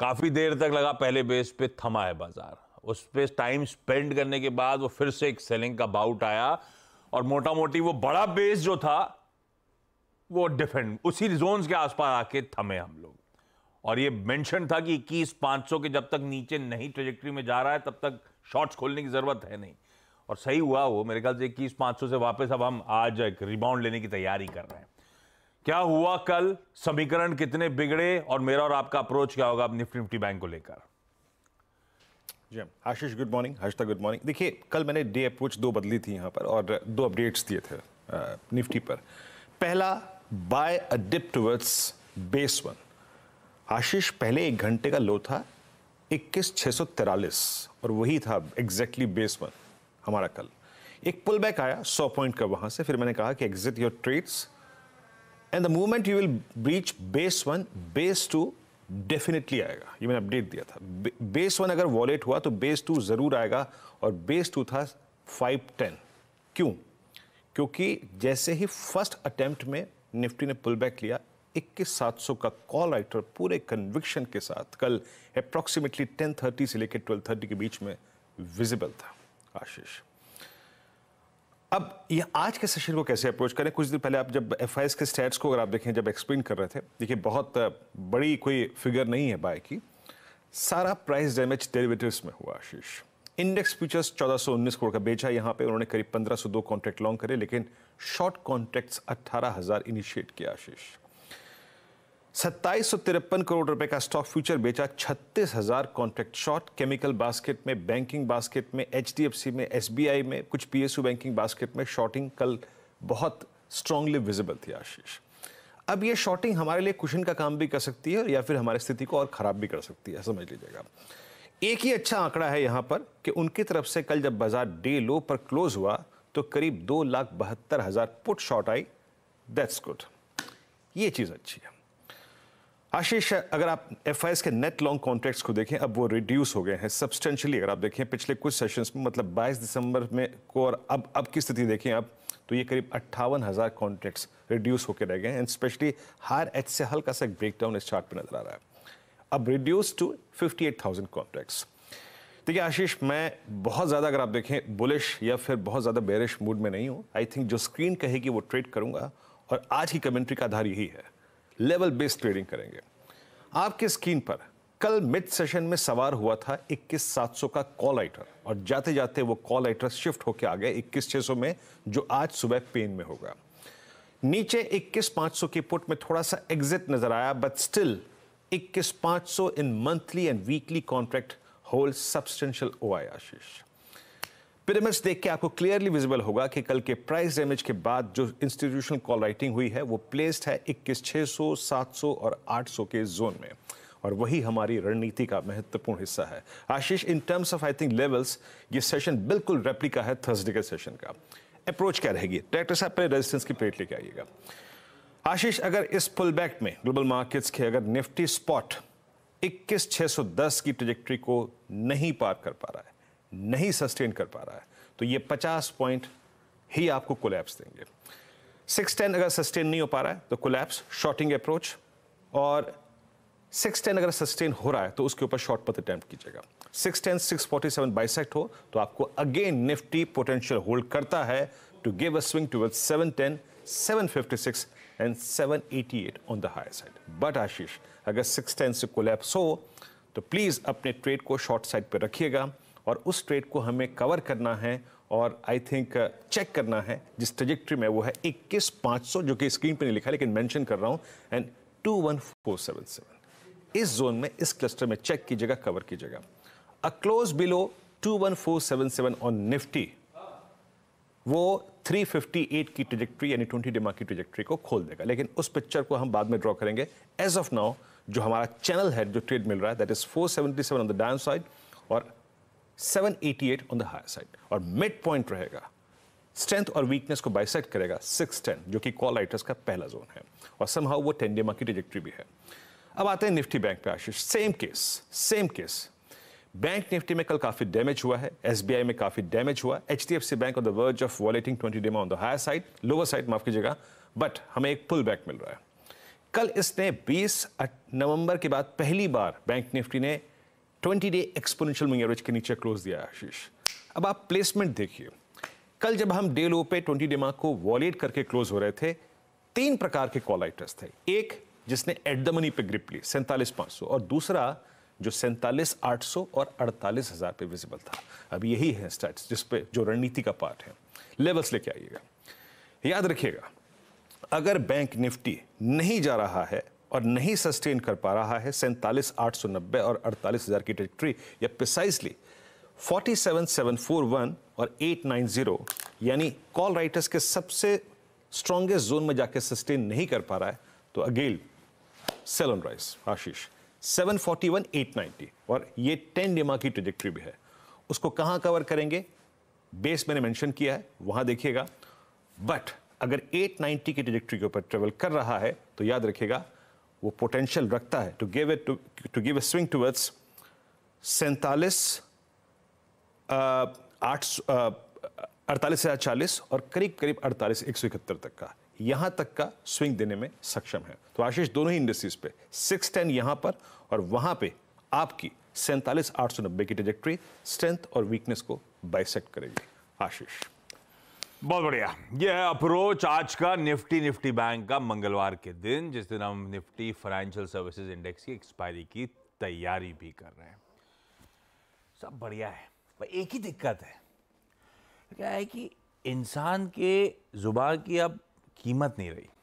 काफ़ी देर तक लगा पहले बेस पे थमा है बाजार उस पर टाइम स्पेंड करने के बाद वो फिर से एक सेलिंग का बाउट आया और मोटा मोटी वो बड़ा बेस जो था वो डिफेंड उसी जोन्स के आसपास आके थमे हम लोग और ये मेंशन था कि इक्कीस पाँच सौ के जब तक नीचे नहीं ट्रेजेक्ट्री में जा रहा है तब तक शॉर्ट्स खोलने की ज़रूरत है नहीं और सही हुआ वो मेरे ख्याल से इक्कीस पाँच सौ से वापस अब हम आज एक रिबाउंड लेने की तैयारी कर रहे हैं क्या हुआ कल समीकरण कितने बिगड़े और मेरा और आपका अप्रोच क्या होगा निफ्टी निफ्टी बैंक को लेकर जी हाँ। Ashish good morning Harshita good morning देखिए कल मैंने डे अप्रोच दो बदली थी यहाँ पर और दो अपडेट्स दिए थे निफ्टी पर पहला buy a dip base one Ashish पहले एक घंटे का लो था इक्कीस छः सौ तिरालीस और वही था एग्जैक्टली बेस वन हमारा कल एक पुल बैक आया सौ पॉइंट का वहाँ से फिर मैंने कहा कि exit your trades and the movement you will breach base one base two definitely आएगा ये मैंने अपडेट दिया था बेस वन अगर वॉलेट हुआ तो बेस टू ज़रूर आएगा और बेस टू था फाइव टेन क्यों क्योंकि जैसे ही फर्स्ट अटेम्प्ट में निफ्टी ने पुल बैक लिया इक्कीस सात सौ का कॉल राइटर पूरे कन्विक्शन के साथ कल अप्रॉक्सीमेटली टेन थर्टी से लेकर ट्वेल्व थर्टी के बीच में विजिबल था आशीष अब ये आज के सेशन को कैसे अप्रोच करें कुछ दिन पहले आप जब एफ के स्टैट्स को अगर आप देखें जब एक्सप्लेन कर रहे थे देखिए बहुत बड़ी कोई फिगर नहीं है बाय की सारा प्राइस डैमेज डेरिवेटिव्स में हुआ आशीष इंडेक्स फ्यूचर्स 1419 करोड़ का बेचा यहाँ पे उन्होंने करीब 1502 कॉन्ट्रैक्ट लॉन्ग करे लेकिन शॉर्ट कॉन्ट्रैक्ट्स 18000 इनिशिएट किया आशीष सत्ताईस करोड़ रुपए का स्टॉक फ्यूचर बेचा छत्तीस हजार कॉन्ट्रैक्ट शॉर्ट केमिकल बास्केट में बैंकिंग बास्केट में एच में एस में कुछ पी बैंकिंग बास्केट में शॉर्टिंग कल बहुत स्ट्रांगली विजिबल थी आशीष अब ये शॉर्टिंग हमारे लिए कुशन का काम भी कर सकती है या फिर हमारी स्थिति को और ख़राब भी कर सकती है समझ लीजिएगा एक ही अच्छा आंकड़ा है यहाँ पर कि उनकी तरफ से कल जब बाजार डे लो पर क्लोज हुआ तो करीब दो लाख बहत्तर हज़ार put short I that's good ये चीज़ अच्छी है आशीष अगर आप एफ के नेट लॉन्ग कॉन्ट्रैक्ट्स को देखें अब वो रिड्यूस हो गए हैं सब्सटेंशियली अगर आप देखें पिछले कुछ सेशंस में मतलब 22 दिसंबर में को और अब अब की स्थिति देखें आप तो ये करीब अट्ठावन हज़ार कॉन्ट्रैक्ट्स रिड्यूस होकर रह गए हैं एंड स्पेशली हायर एच से हल्का सा एक ब्रेकडाउन इस चार्ट पर नजर आ रहा है अब रिड्यूस टू थाउजेंड कॉन्ट्रैक्ट्स देखिए आशीष मैं बहुत ज़्यादा अगर आप देखें बुलिश या फिर बहुत ज़्यादा बेरिश मूड में नहीं हूँ आई थिंक जो स्क्रीन कहेगी वो ट्रेड करूँगा और आज की कमेंट्री का आधार यही है लेवल बेस्ड ट्रेडिंग करेंगे आपके स्क्रीन पर कल मिड सेशन में सवार हुआ था 21700 का कॉल आइटर और जाते जाते वो कॉल आइटर शिफ्ट होकर आ गए 21600 में जो आज सुबह पेन में होगा नीचे 21500 के पुट में थोड़ा सा एग्जिट नजर आया but still 21500 in monthly and weekly contract hold substantial O I Ashish pyramids देख के आपको क्लियरली विजिबल होगा कि कल के प्राइस डैमेज के बाद जो इंस्टीट्यूशनल कॉल राइटिंग हुई है वो प्लेस्ड है इक्कीस छः सौ सात सौ और आठ सौ के जोन में और वही हमारी रणनीति का महत्वपूर्ण हिस्सा है Ashish in terms of I think levels ये सेशन बिल्कुल रेप्लिका है थर्सडे के सेशन का अप्रोच क्या रहेगी डायरेक्टर साहब पहले रेजिस्टेंस की प्लेट लेके आइएगा आशीष अगर इस पुल बैक में ग्लोबल मार्केट्स के अगर निफ्टी स्पॉट दस की ट्रेजेक्ट्री को नहीं पार कर पा रहा है नहीं सस्टेन कर पा रहा है तो ये पचास पॉइंट ही आपको कोलैप्स देंगे सिक्स टेन अगर सस्टेन नहीं हो पा रहा है तो कोलैप्स शॉर्टिंग अप्रोच और सिक्स टेन अगर सस्टेन हो रहा है तो उसके ऊपर शॉर्ट पथ अटैम्प्ट कीजिएगा फोर्टी सेवन बाइसेक्ट हो तो आपको अगेन निफ्टी पोटेंशियल होल्ड करता है to give a swing seven fifty six and seven eighty eight on the higher side but Ashish अगर सिक्स टेन से कोलैप्स हो तो प्लीज़ अपने ट्रेड को शॉर्ट साइड पर रखिएगा और उस ट्रेड को हमें कवर करना है और आई थिंक चेक करना है जिस ट्रेजेक्ट्री में वो है इक्कीस पाँच सौ जो कि स्क्रीन पर नहीं लिखा लेकिन मैंशन कर रहा हूँ and two one four seven seven इस जोन में इस क्लस्टर में चेक की जगह कवर की जगह a close below two one four seven seven on Nifty वो 358 की ट्रेजेक्ट्री यानी 20 डिमा की ट्रेजेक्ट्री को खोल देगा लेकिन उस पिक्चर को हम बाद में ड्रॉ करेंगे एज ऑफ नाउ जो हमारा चैनल है जो ट्रेड मिल रहा है that is 477 on the down side और 788 ऑन द हायर साइड और मिड पॉइंट रहेगा स्ट्रेंथ और वीकनेस को बाइसेट करेगा 610 जो कि कॉल राइटर्स का पहला जोन है और समहाउ वो टेन डेमा की डिजेक्ट्री भी है अब आते हैं निफ्टी बैंक पे Ashish same case same case bank Nifty में कल काफ़ी डैमेज हुआ है एसबीआई में काफ़ी डैमेज हुआ H D F C bank on the verge of violating twenty DEMA on the higher side lower side माफ कीजिएगा बट हमें एक पुल बैक मिल रहा है कल इसने 20 नवंबर के बाद पहली बार बैंक निफ्टी ने 20 डे एक्सपोनेंशियल मूविंग एवरेज के नीचे क्लोज दिया आशीष अब आप प्लेसमेंट देखिए कल जब हम डे लो पे 20 डे मार्क को वॉलेट करके क्लोज हो रहे थे तीन प्रकार के कॉल आइटर्स थे एक जिसने एट द मनी पे ग्रिप ली सैंतालीस पाँच सौ और दूसरा जो सैंतालीस आठ सौ और अड़तालीस हज़ार पे विजिबल था अब यही है स्टैट्स जिस पे जो रणनीति का पार्ट है लेवल्स लेके आइएगा याद रखिएगा अगर बैंक निफ्टी नहीं जा रहा है और नहीं सस्टेन कर पा रहा है सैंतालीस आठ सौ नब्बे और अड़तालीस हज़ार की टेरिटरी या precisely forty seven seven four one और एट नाइन ज़ीरो यानी कॉल राइटर्स के सबसे स्ट्रॉन्गेस्ट जोन में जाके सस्टेन नहीं कर पा रहा है तो अगेल sell on rise Ashish seven forty one eight ninety और ये टेन डेमा की ट्रिजेक्ट्री भी है उसको कहाँ कवर करेंगे बेस मैंने मेंशन किया है वहाँ देखिएगा बट अगर 890 की ट्रिजेक्ट्री के ऊपर ट्रेवल कर रहा है तो याद रखिएगा वो पोटेंशियल रखता है to give it to give a swing towards सैंतालीस आठ अड़तालीस हज़ार चालीस और करीब करीब अड़तालीस एक सौ इकहत्तर तक का यहाँ तक का स्विंग देने में सक्षम है तो आशीष दोनों ही इंडस्ट्रीज पे सिक्स टेन यहाँ पर और वहाँ पे आपकी सैंतालीस आठ सौ नब्बे की ट्रेजेक्ट्री स्ट्रेंथ और वीकनेस को बाइसेक्ट करेगी आशीष बहुत बढ़िया यह अप्रोच आज का निफ्टी निफ्टी बैंक का मंगलवार के दिन जिस दिन हम निफ्टी फाइनेंशियल सर्विसेज इंडेक्स की एक्सपायरी की तैयारी भी कर रहे हैं सब बढ़िया है पर एक ही दिक्कत है क्या है कि इंसान के ज़ुबान की अब कीमत नहीं रही